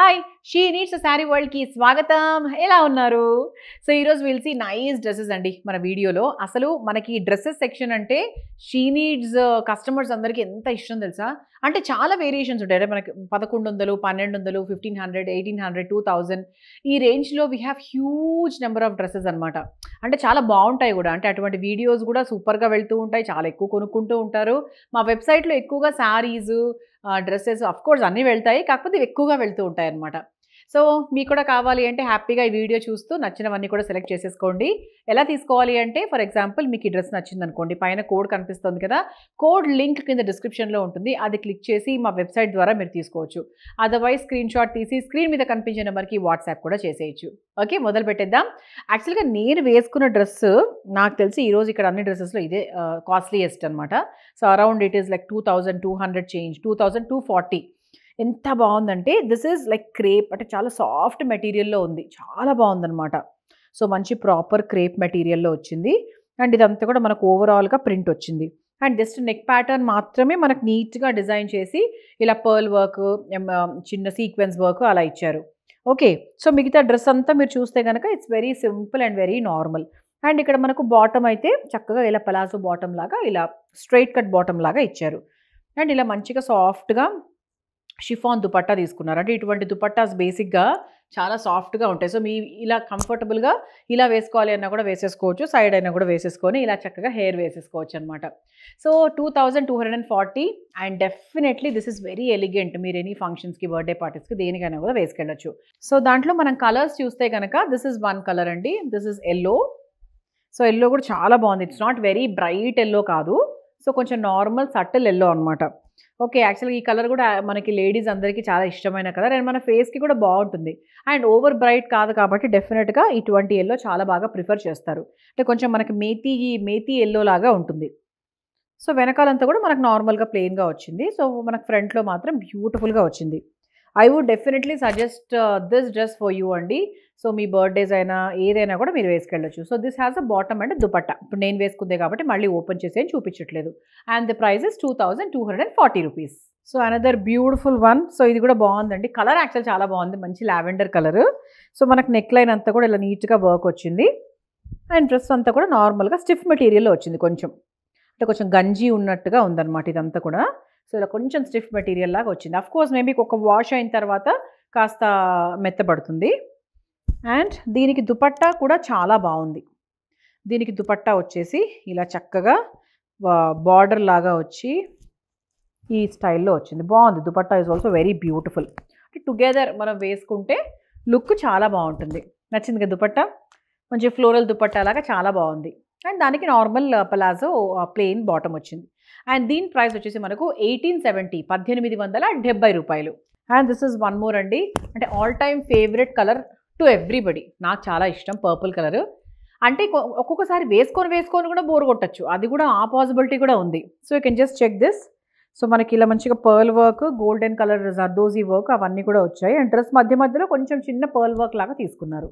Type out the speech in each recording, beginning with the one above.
hi She Needs Saree వరల్డ్కి స్వాగతం ఎలా ఉన్నారు సో ఈరోజు విల్ సీ నైస్ డ్రెస్సెస్ అండి మన వీడియోలో అసలు మనకి డ్రెస్సెస్ సెక్షన్ అంటే షీ నీడ్స్ కస్టమర్స్ అందరికీ ఎంత ఇష్టం తెలుసా అంటే చాలా వేరియేషన్స్ ఉంటాయి మనకి పదకొండు వందలు పన్నెండు వందలు fifteen hundred eighteen hundred two thousand ఈ రేంజ్లో we have huge number of dresses అనమాట అంటే చాలా బాగుంటాయి కూడా అంటే అటువంటి వీడియోస్ కూడా సూపర్గా వెళ్తూ ఉంటాయి చాలా ఎక్కువ కొనుక్కుంటూ ఉంటారు మా వెబ్సైట్లో ఎక్కువగా శారీస్ డ్రెస్సెస్ అఫ్కోర్స్ కోర్స్ అన్నీ వెళ్తాయి కాకపోతే ఎక్కువగా వెళ్తూ ఉంటాయి అన్నమాట సో మీకు కూడా కావాలి అంటే హ్యాపీగా ఈ వీడియో చూస్తూ నచ్చినవన్నీ కూడా సెలెక్ట్ చేసేసుకోండి ఎలా తీసుకోవాలి అంటే ఫర్ ఎగ్జాంపుల్ మీకు ఈ డ్రెస్ నచ్చింది అనుకోండి పైన కోడ్ కనిపిస్తుంది కదా కోడ్ లింక్ కింద డిస్క్రిప్షన్లో ఉంటుంది అది క్లిక్ చేసి మా వెబ్సైట్ ద్వారా మీరు తీసుకోవచ్చు అదర్వైజ్ స్క్రీన్ షాట్ తీసి స్క్రీన్ మీద కనిపించే నెంబర్కి వాట్సాప్ కూడా చేసేయచ్చు ఓకే మొదలు పెట్టేద్దాం యాక్చువల్గా నేను వేసుకున్న డ్రెస్ నాకు తెలిసి ఈరోజు ఇక్కడ అన్ని డ్రెస్సెస్లో ఇదే కాస్ట్లీయెస్ట్ అనమాట so around it is like two thousand two hundred change two thousand two forty ఎంత బాగుందంటే దిస్ ఈజ్ లైక్ క్రేప్ అంటే చాలా సాఫ్ట్ మెటీరియల్లో ఉంది చాలా బాగుందనమాట సో మంచి ప్రాపర్ క్రేప్ మెటీరియల్లో వచ్చింది అండ్ ఇదంతా కూడా మనకు ఓవరాల్గా ప్రింట్ వచ్చింది అండ్ జస్ట్ నెక్ ప్యాటర్న్ మాత్రమే మనకు నీట్గా డిజైన్ చేసి ఇలా పర్ల్ వర్క్ చిన్న సీక్వెన్స్ వర్క్ అలా ఇచ్చారు ఓకే సో మిగతా డ్రెస్ అంతా మీరు చూస్తే కనుక it's very simple and very normal and ఇక్కడ మనకు బాటమ్ అయితే చక్కగా ఇలా పలాజో బాటమ్ లాగా ఇలా స్ట్రైట్ కట్ బాటమ్ లాగా ఇచ్చారు అండ్ ఇలా మంచిగా సాఫ్ట్గా షిఫాన్ దుపట్టా తీసుకున్నారు అంటే ఇటువంటి దుపట్టాస్ బేసిక్గా చాలా సాఫ్ట్గా ఉంటాయి సో మీ ఇలా కంఫర్టబుల్గా ఇలా వేసుకోవాలి అన్నా కూడా వేసేసుకోవచ్చు సైడ్ అయినా కూడా వేసేసుకొని ఇలా చక్కగా హెయిర్ వేసేసుకోవచ్చు అనమాట so two thousand two hundred and forty and definitely this is very elegant మీరు ఎనీ ఫంక్షన్స్కి బర్త్డే పార్టీస్కి దేనికైనా కూడా వేసుకెళ్ళచ్చు సో దాంట్లో మనం కలర్స్ చూస్తే కనుక దిస్ ఇస్ వన్ కలర్ అండి this is yellow so yellow కూడా చాలా బాగుంది it's not very bright yellow కాదు సో కొంచెం నార్మల్ సట్టల్ ఎల్లో అనమాట ఓకే యాక్చువల్గా ఈ కలర్ కూడా మనకి లేడీస్ అందరికీ చాలా ఇష్టమైన కలర్ అండ్ మన ఫేస్కి కూడా బాగుంటుంది అండ్ ఓవర్ బ్రైట్ కాదు కాబట్టి డెఫినెట్గా ఇటువంటి ఎల్లో చాలా బాగా ప్రిఫర్ చేస్తారు అంటే కొంచెం మనకి మేతి మేతి ఎల్లో లాగా ఉంటుంది సో వెనకాలంతా కూడా మనకు నార్మల్గా ప్లెయిన్గా వచ్చింది సో మనకు ఫ్రంట్లో మాత్రం బ్యూటిఫుల్గా వచ్చింది I would definitely suggest this dress for you అండి సో మీ బర్త్డేస్ అయినా ఏదైనా కూడా మీరు వేసుకెళ్ళొచ్చు so this has a bottom and dupatta ఇప్పుడు నేను వేసుకుందే కాబట్టి మళ్ళీ ఓపెన్ చేసి చూపించట్లేదు and the prices two thousand two hundred and forty rupees so another beautiful one so ఇది కూడా బాగుందండి కలర్ యాక్చువల్ చాలా బాగుంది మంచి లావెండర్ కలర్ సో మనకు నెక్ లైన్ అంతా కూడా ఇలా నీట్గా వర్క్ వచ్చింది అండ్ డ్రెస్ అంతా కూడా నార్మల్గా స్టిఫ్ మెటీరియల్లో వచ్చింది కొంచెం అంటే కొంచెం గంజి ఉన్నట్టుగా ఉందన్నమాట ఇదంతా కూడా సో ఇలా కొంచెం స్టిఫ్ మెటీరియల్ లాగా వచ్చింది అఫ్ కోర్స్ మేబీ ఒక వాష్ అయిన తర్వాత కాస్త మెత్తబడుతుంది అండ్ దీనికి దుపట్టా కూడా చాలా బాగుంది దీనికి దుపట్టా వచ్చేసి ఇలా చక్కగా బార్డర్ లాగా వచ్చి ఈ స్టైల్లో వచ్చింది బాగుంది dupatta is also very beautiful అంటే టుగెదర్ మనం వేసుకుంటే లుక్ చాలా బాగుంటుంది నచ్చింది కదా దుపట్టా మంచి ఫ్లోరల్ దుపట్టా లాగా చాలా బాగుంది అండ్ దానికి నార్మల్ పలాజో ప్లెయిన్ బాటమ్ వచ్చింది అండ్ దీని ప్రైస్ వచ్చేసి మనకు ఎయిటీన్ సెవెంటీ పద్దెనిమిది వందల డెబ్బై రూపాయలు and this is one more అండి అంటే all time favourite colour to everybody నాకు చాలా ఇష్టం పర్పుల్ కలర్ అంటే ఒక్కొక్కసారి వేసుకొని వేసుకొని కూడా బోర్ కొట్టచ్చు అది కూడా ఆ పాసిబిలిటీ కూడా ఉంది so you can just check this so మనకి ఇలా మంచిగా pearl work golden colour zardozi work అవన్నీ కూడా వచ్చాయి అండ్ డ్రెస్ మధ్య మధ్యలో కొంచెం చిన్న పర్ల్ వర్క్ లాగా తీసుకున్నారు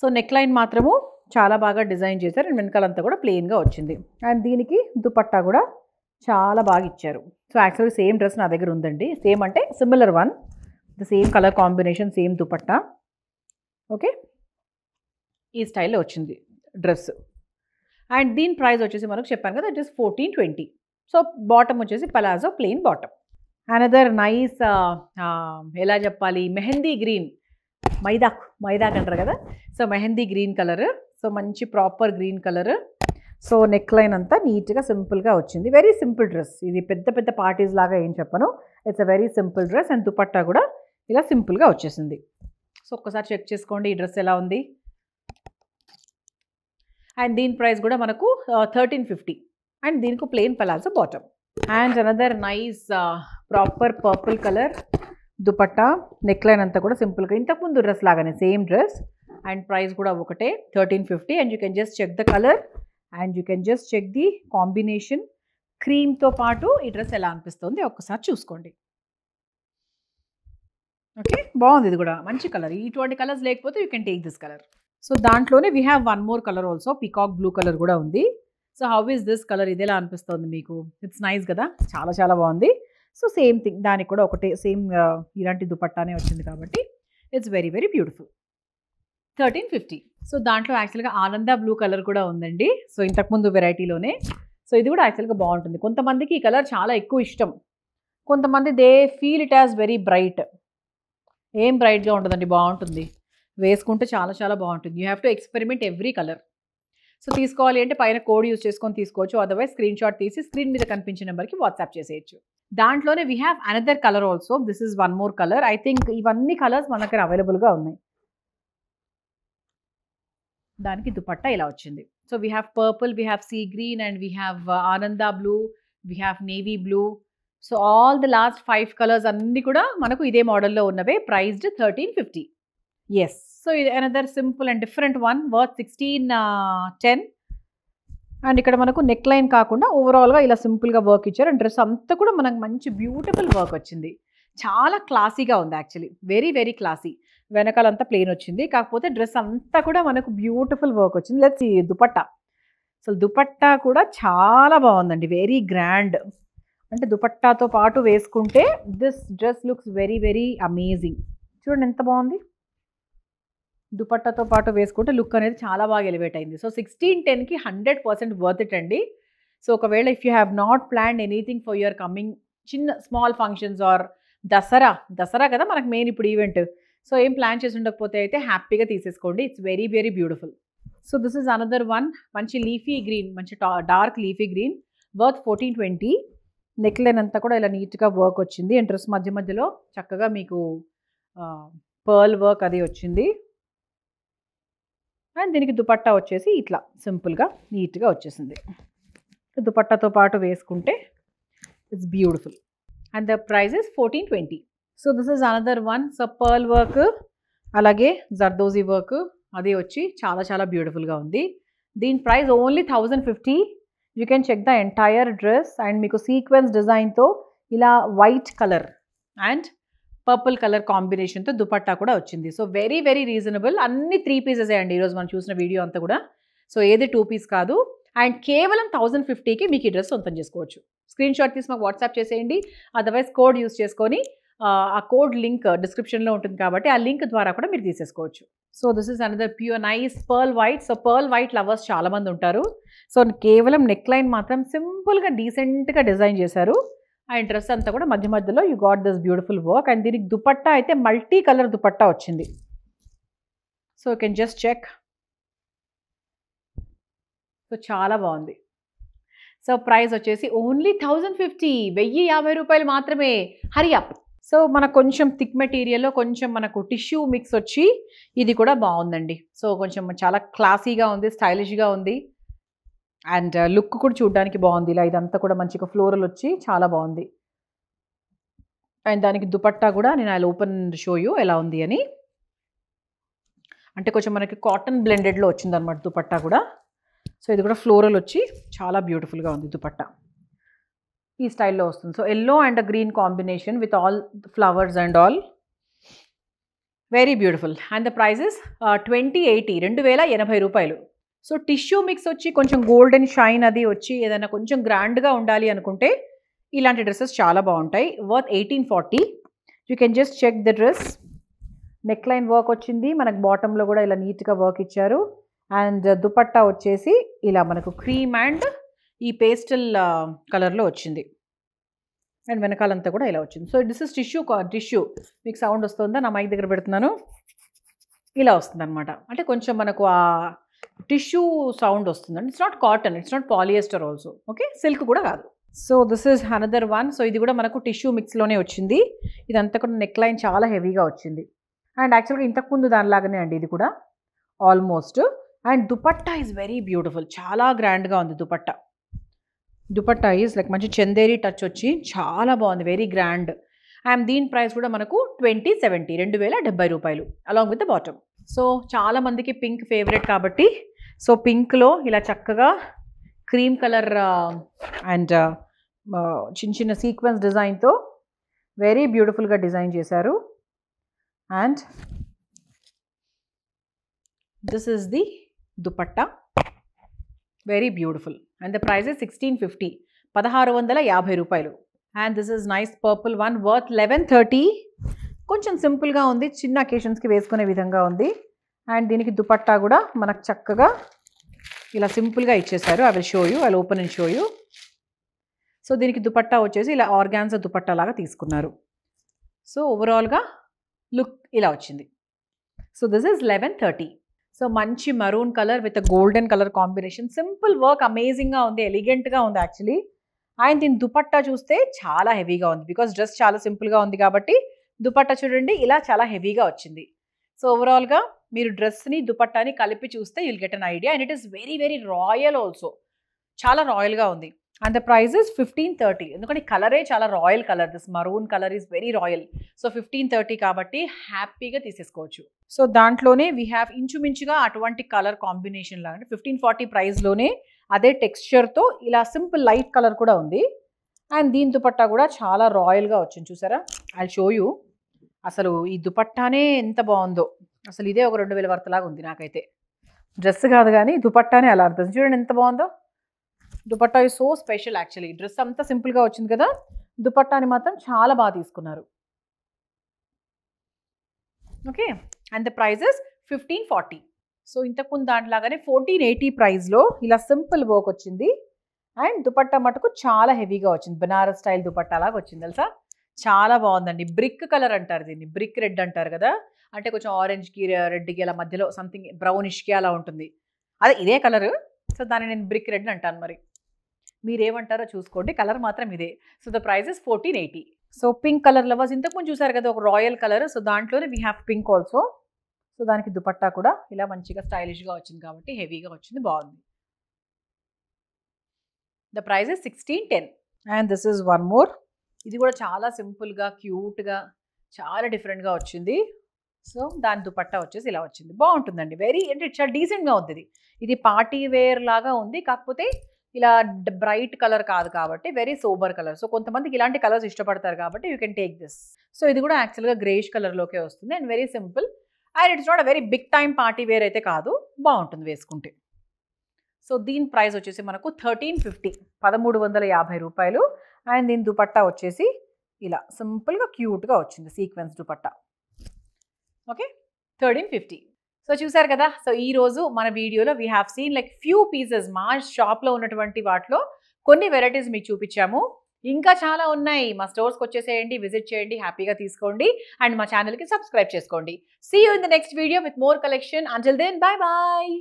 సో నెక్ లైన్ మాత్రము చాలా బాగా డిజైన్ చేశారు అండ్ వెనకాలంతా కూడా ప్లెయిన్గా వచ్చింది అండ్ దీనికి దుపట్టా కూడా చాలా బాగా ఇచ్చారు సో యాక్చువల్గా సేమ్ డ్రెస్ నా దగ్గర ఉందండి సేమ్ అంటే similar one the same colour combination same dupatta okay ఈ స్టైల్లో వచ్చింది డ్రెస్ అండ్ దీని ప్రైస్ వచ్చేసి మనకు చెప్పాను కదా just fourteen twenty so bottom వచ్చేసి palazzo plain bottom another nice ఎలా చెప్పాలి మెహందీ గ్రీన్ మైదాక్ మైదాక్ అంటారు కదా so mehndi green colour so మంచి proper green colour so neck line అంతా నీట్గా సింపుల్గా వచ్చింది వెరీ సింపుల్ డ్రెస్ ఇది పెద్ద పెద్ద పార్టీస్ లాగా ఏం చెప్పను it's a very simple dress and dupatta కూడా ఇలా సింపుల్గా వచ్చేసింది సో ఒక్కసారి చెక్ చేసుకోండి ఈ డ్రెస్ ఎలా ఉంది అండ్ దీని ప్రైస్ కూడా మనకు థర్టీన్ ఫిఫ్టీ అండ్ దీనికి plain palazzo bottom and another nice proper purple colour dupatta neckline అంతా కూడా సింపుల్గా ఇంతకుముందు డ్రెస్ లాగానే సేమ్ డ్రెస్ అండ్ ప్రైస్ కూడా ఒకటే thirteen fifty and you can just check the colour and you can just check the combination క్రీమ్తో పాటు ఈ డ్రెస్ ఎలా అనిపిస్తుంది ఒక్కసారి చూసుకోండి ఓకే బాగుంది ఇది కూడా మంచి కలర్ ఇటువంటి కలర్స్ లేకపోతే you can take this colour so దాంట్లోనే we have one more colour also peacock blue colour కూడా ఉంది so how is this colour ఇదేలా అనిపిస్తుంది మీకు ఇట్స్ నైస్ కదా చాలా చాలా బాగుంది సో సేమ్ థింగ్ దానికి కూడా ఒకటే సేమ్ ఇలాంటి దుపట్టానే వచ్చింది కాబట్టి it's very very beautiful thirteen fifty so దాంట్లో యాక్చువల్గా ఆనంద బ్లూ కలర్ కూడా ఉందండి సో ఇంతకుముందు వెరైటీలోనే సో ఇది కూడా యాక్చువల్గా బాగుంటుంది కొంతమందికి ఈ కలర్ చాలా ఎక్కువ ఇష్టం కొంతమంది they feel it as very bright ఏం బ్రైట్గా ఉంటుందండి బాగుంటుంది వేసుకుంటే చాలా చాలా బాగుంటుంది you have to experiment every colour so తీసుకోవాలి అంటే పైన కోడ్ యూజ్ చేసుకొని తీసుకోవచ్చు అదర్వైజ్ స్క్రీన్ షాట్ తీసి స్క్రీన్ మీద కనిపించే నెంబర్కి వాట్సాప్ చేసేయచ్చు దాంట్లోనే we have another colour also this is one more colour I think ఇవన్నీ కలర్స్ మన దగ్గర అవైలబుల్గా ఉన్నాయి దానికి దుపట్టా ఇలా వచ్చింది so we have purple we have sea green and we have ఆనందా blue we have navy blue so all the last five colours అన్నీ కూడా మనకు ఇదే మోడల్లో ఉన్నవే ప్రైజ్డ్ థర్టీన్ ఫిఫ్టీ ఎస్ సో ఇది another simple and different one worth sixteen ten and ఇక్కడ మనకు నెక్ లైన్ కాకుండా ఓవరాల్గా ఇలా సింపుల్గా వర్క్ ఇచ్చారు అండ్ డ్రెస్ అంతా కూడా మనకు మంచి బ్యూటిఫుల్ వర్క్ వచ్చింది చాలా క్లాసీగా ఉంది యాక్చువల్లీ వెరీ వెరీ క్లాసీ వెనకాలంతా ప్లెయిన్ వచ్చింది కాకపోతే డ్రెస్ అంతా కూడా మనకు బ్యూటిఫుల్ వర్క్ వచ్చింది లెట్స్ దుపట్టా అసలు దుపట్టా కూడా చాలా బాగుందండి వెరీ గ్రాండ్ అంటే దుపట్టాతో పాటు వేసుకుంటే this dress looks very very amazing చూడండి ఎంత బాగుంది దుపట్టాతో పాటు వేసుకుంటే లుక్ అనేది చాలా బాగా ఎలివేట్ అయింది సో సిక్స్టీన్ టెన్కి హండ్రెడ్ పర్సెంట్ వర్త్ ఇట్ అండి సో ఒకవేళ if you have not plan anything for your coming చిన్న small functions or Dussehra Dussehra కదా మనకు మెయిన్ ఇప్పుడు ఈవెంట్ సో ఏం ప్లాన్ చేసి ఉండకపోతే అయితే హ్యాపీగా తీసేసుకోండి it's very very beautiful so this is another one మంచి లీఫీ గ్రీన్ మంచి dark leafy green worth fourteen twenty neck line అంతా కూడా ఇలా నీట్గా వర్క్ వచ్చింది అండ్ డ్రెస్ మధ్య మధ్యలో చక్కగా మీకు పర్ల్ వర్క్ అది వచ్చింది అండ్ దీనికి దుపట్టా వచ్చేసి ఇట్లా సింపుల్గా నీట్గా వచ్చేసింది దుపట్టాతో పాటు వేసుకుంటే it's beautiful and the price is fourteen twenty so this is another one so pearl work అలాగే జర్దోజీ వర్క్ అది వచ్చి చాలా చాలా బ్యూటిఫుల్గా ఉంది దీని price only thousand fifty you can check the entire dress and మీకు సీక్వెన్స్ డిజైన్తో ఇలా white colour and purple colour కాంబినేషన్తో దుపట్టా కూడా వచ్చింది సో వెరీ వెరీ రీజనబుల్ అన్ని త్రీ పీసెస్ అండి ఈరోజు మనం చూసిన వీడియో అంతా కూడా సో ఏది టూ పీస్ కాదు అండ్ కేవలం థౌజండ్ ఫిఫ్టీకి మీకు ఈ డ్రెస్ సొంతం చేసుకోవచ్చు స్క్రీన్ షాట్ తీసి మాకు వాట్సాప్ చేసేయండి అదర్వైజ్ కోడ్ యూస్ చేసుకొని ఆ కోడ్ లింక్ డిస్క్రిప్షన్లో ఉంటుంది కాబట్టి ఆ లింక్ ద్వారా కూడా మీరు తీసేసుకోవచ్చు so this is another pure nice pearl white so pearl white lovers చాలామంది ఉంటారు సో కేవలం నెక్ లైన్ మాత్రం సింపుల్గా డీసెంట్గా డిజైన్ చేశారు అండ్ డ్రెస్ అంతా కూడా మధ్య మధ్యలో you got this beautiful work and దీనికి దుపట్టా అయితే మల్టీ కలర్ దుపట్టా వచ్చింది so can just check so చాలా బాగుంది సో ప్రైస్ వచ్చేసి ఓన్లీ థౌజండ్ ఫిఫ్టీ వెయ్యి యాభై రూపాయలు మాత్రమే హరియప్ సో మనకు కొంచెం థిక్ మెటీరియల్లో కొంచెం మనకు టిష్యూ మిక్స్ వచ్చి ఇది కూడా బాగుందండి సో కొంచెం చాలా క్లాసీగా ఉంది స్టైలిష్గా ఉంది అండ్ లుక్ కూడా చూడడానికి బాగుంది ఇలా ఇదంతా కూడా మంచిగా ఫ్లోరల్ వచ్చి చాలా బాగుంది అండ్ దానికి దుపట్టా కూడా నేను ఐ ఓపెన్ షో యూ ఎలా ఉంది అని అంటే కొంచెం మనకి కాటన్ బ్లెండెడ్లో వచ్చిందనమాట దుపట్టా కూడా సో ఇది కూడా ఫ్లోరల్ వచ్చి చాలా బ్యూటిఫుల్గా ఉంది దుపట్టా ఈ స్టైల్లో వస్తుంది so yellow and green combination with all flowers and all very beautiful and the prices twenty eighty రెండు వేల ఎనభై రూపాయలు సో టిష్యూ మిక్స్ వచ్చి కొంచెం గోల్డెన్ షైన్ అది వచ్చి ఏదైనా కొంచెం గ్రాండ్గా ఉండాలి అనుకుంటే ఇలాంటి డ్రెస్సెస్ చాలా బాగుంటాయి worth eighteen forty you can just check the dress neck line work వచ్చింది మనకు బాటంలో కూడా ఇలా నీట్గా వర్క్ ఇచ్చారు అండ్ uh, దుపట్టా వచ్చేసి ఇలా మనకు క్రీమ్ అండ్ ఈ పేస్టల్ కలర్లో వచ్చింది అండ్ వెనకాలంతా కూడా ఇలా వచ్చింది so this is tissue tissue మీకు సౌండ్ వస్తుందా నా మైక్ దగ్గర పెడుతున్నాను ఇలా వస్తుంది అనమాట అంటే కొంచెం మనకు ఆ టిష్యూ సౌండ్ వస్తుంది it's not cotton it's not polyester also okay silk కూడా కాదు so this is another one so ఇది కూడా మనకు టిష్యూ మిక్స్లోనే వచ్చింది ఇదంతా కూడా నెక్ లైన్ చాలా హెవీగా వచ్చింది అండ్ యాక్చువల్గా ఇంతకుముందు దానిలాగానే అండి ఇది కూడా almost and dupatta is very beautiful చాలా గ్రాండ్గా ఉంది దుపట్టా దుపట్టా ఈజ్ లైక్ మంచి చందేరి టచ్ వచ్చి చాలా బాగుంది వెరీ గ్రాండ్ అండ్ దీని ప్రైస్ కూడా మనకు ట్వంటీ సెవెంటీ రెండు వేల డెబ్బై రూపాయలు along with the bottom so చాలామందికి పింక్ ఫేవరెట్ కాబట్టి సో పింక్లో ఇలా చక్కగా క్రీమ్ కలర్ అండ్ చిన్న చిన్న సీక్వెన్స్ డిజైన్తో వెరీ బ్యూటిఫుల్గా డిజైన్ చేశారు and this is the dupatta very beautiful and the price sixteen fifty పదహారు వందల యాభై రూపాయలు and this is nice purple one worth eleven thirty కొంచెం సింపుల్గా ఉంది చిన్న అకేషన్స్కి వేసుకునే విధంగా ఉంది అండ్ దీనికి దుపట్టా కూడా మనకు చక్కగా ఇలా సింపుల్గా ఇచ్చేసారు I will show you I open and show you so దీనికి దుపట్టా వచ్చేసి ఇలా ఆర్గాన్స్ దుపట్టా లాగా తీసుకున్నారు సో ఓవరాల్గా లుక్ ఇలా వచ్చింది so this is eleven thirty so మంచి maroon colour with golden colour combination simple work అమేజింగ్గా ఉంది ఎలిగెంట్గా ఉంది యాక్చువల్లీ ఆయన దీని దుపట్టా చూస్తే చాలా హెవీగా ఉంది బికాస్ డ్రెస్ చాలా సింపుల్గా ఉంది కాబట్టి దుపట్టా చూడండి ఇలా చాలా హెవీగా వచ్చింది సో ఓవరాల్గా మీరు డ్రెస్ని దుపట్టాని కలిపి చూస్తే you'll get an idea and it is very very royal also చాలా రాయల్గా ఉంది and the price is fifteen thirty ఎందుకంటే కలరే చాలా royal colour this maroon colour is very royal so fifteen thirty కాబట్టి హ్యాపీగా తీసేసుకోవచ్చు సో దాంట్లోనే వీ హ్యావ్ ఇంచుమించుగా అటువంటి కలర్ కాంబినేషన్ లాగా అంటే ఫిఫ్టీన్ ఫార్టీ ప్రైస్లోనే అదే టెక్స్చర్తో ఇలా సింపుల్ లైట్ కలర్ కూడా ఉంది అండ్ దీని దుపట్టా కూడా చాలా రాయల్గా వచ్చింది చూసారా ఐ షో యూ అసలు ఈ దుపట్టానే ఎంత బాగుందో అసలు ఇదే ఒక రెండు వేల వరతలాగా ఉంది నాకైతే డ్రెస్ కాదు కానీ దుపట్టానే అలా అర్థం చూడండి ఎంత బాగుందో దుపట్టా ఈ సో స్పెషల్ యాక్చువల్లీ డ్రెస్ అంతా సింపుల్గా వచ్చింది కదా దుపట్టాని మాత్రం చాలా బాగా తీసుకున్నారు okay and the prices fifteen forty so ఇంతకుముందు దాంట్లాగానే ఫోర్టీన్ ఎయిటీ ప్రైస్లో ఇలా సింపుల్ వర్క్ వచ్చింది అండ్ దుపట్టా మటుకు చాలా హెవీగా వచ్చింది బనారస్ స్టైల్ దుపట్టా లాగా వచ్చింది తెలుసా చాలా బాగుందండి బ్రిక్ కలర్ అంటారు దీన్ని బ్రిక్ రెడ్ అంటారు కదా అంటే కొంచెం ఆరెంజ్కి రెడ్కి uh, అలా మధ్యలో సంథింగ్ బ్రౌనిష్కి అలా ఉంటుంది అదే ఇదే కలరు సో దాన్ని నేను బ్రిక్ రెడ్ అంటాను మరి మీరేమంటారో చూసుకోండి కలర్ మాత్రం ఇదే so the price is fourteen eighty so pink colour lovers ఇంతకుముందు చూసారు కదా ఒక రాయల్ కలర్ సో దాంట్లోనే we have pink also so దానికి దుపట్టా కూడా ఇలా మంచిగా స్టైలిష్గా వచ్చింది కాబట్టి హెవీగా వచ్చింది బాగుంది the price is sixteen ten and this is one more ఇది కూడా చాలా సింపుల్గా క్యూట్గా చాలా డిఫరెంట్గా వచ్చింది సో దాని దుపట్టా వచ్చేసి ఇలా వచ్చింది బాగుంటుందండి వెరీ అంటే చాలా డీసెంట్గా ఉంది ఇది ఇది పార్టీ వేర్ లాగా ఉంది కాకపోతే ఇలా బ్రైట్ కలర్ కాదు కాబట్టి వెరీ సోబర్ కలర్ సో కొంతమందికి ఇలాంటి కలర్స్ ఇష్టపడతారు కాబట్టి you can take this so ఇది కూడా యాక్చువల్గా గ్రేష్ కలర్లోకే వస్తుంది and very simple and it's not a very big time party wear అయితే కాదు బాగుంటుంది వేసుకుంటే సో దీని ప్రైస్ వచ్చేసి మనకు థర్టీన్ ఫిఫ్టీ పదమూడు వందల యాభై రూపాయలు అండ్ దీని దుపట్టా వచ్చేసి ఇలా సింపుల్గా క్యూట్గా వచ్చింది sequence dupatta okay thirteen fifty so చూసారు కదా సో ఈ రోజు మన వీడియోలో we have seen like few pieces మా షాప్లో ఉన్నటువంటి వాటిలో కొన్ని వెరైటీస్ మీకు చూపించాము ఇంకా చాలా ఉన్నాయి మా స్టోర్స్కి వచ్చేసేయండి విజిట్ చేయండి హ్యాపీగా తీసుకోండి అండ్ మా ఛానల్కి సబ్స్క్రైబ్ చేసుకోండి see you in the next video with more collection until then bye bye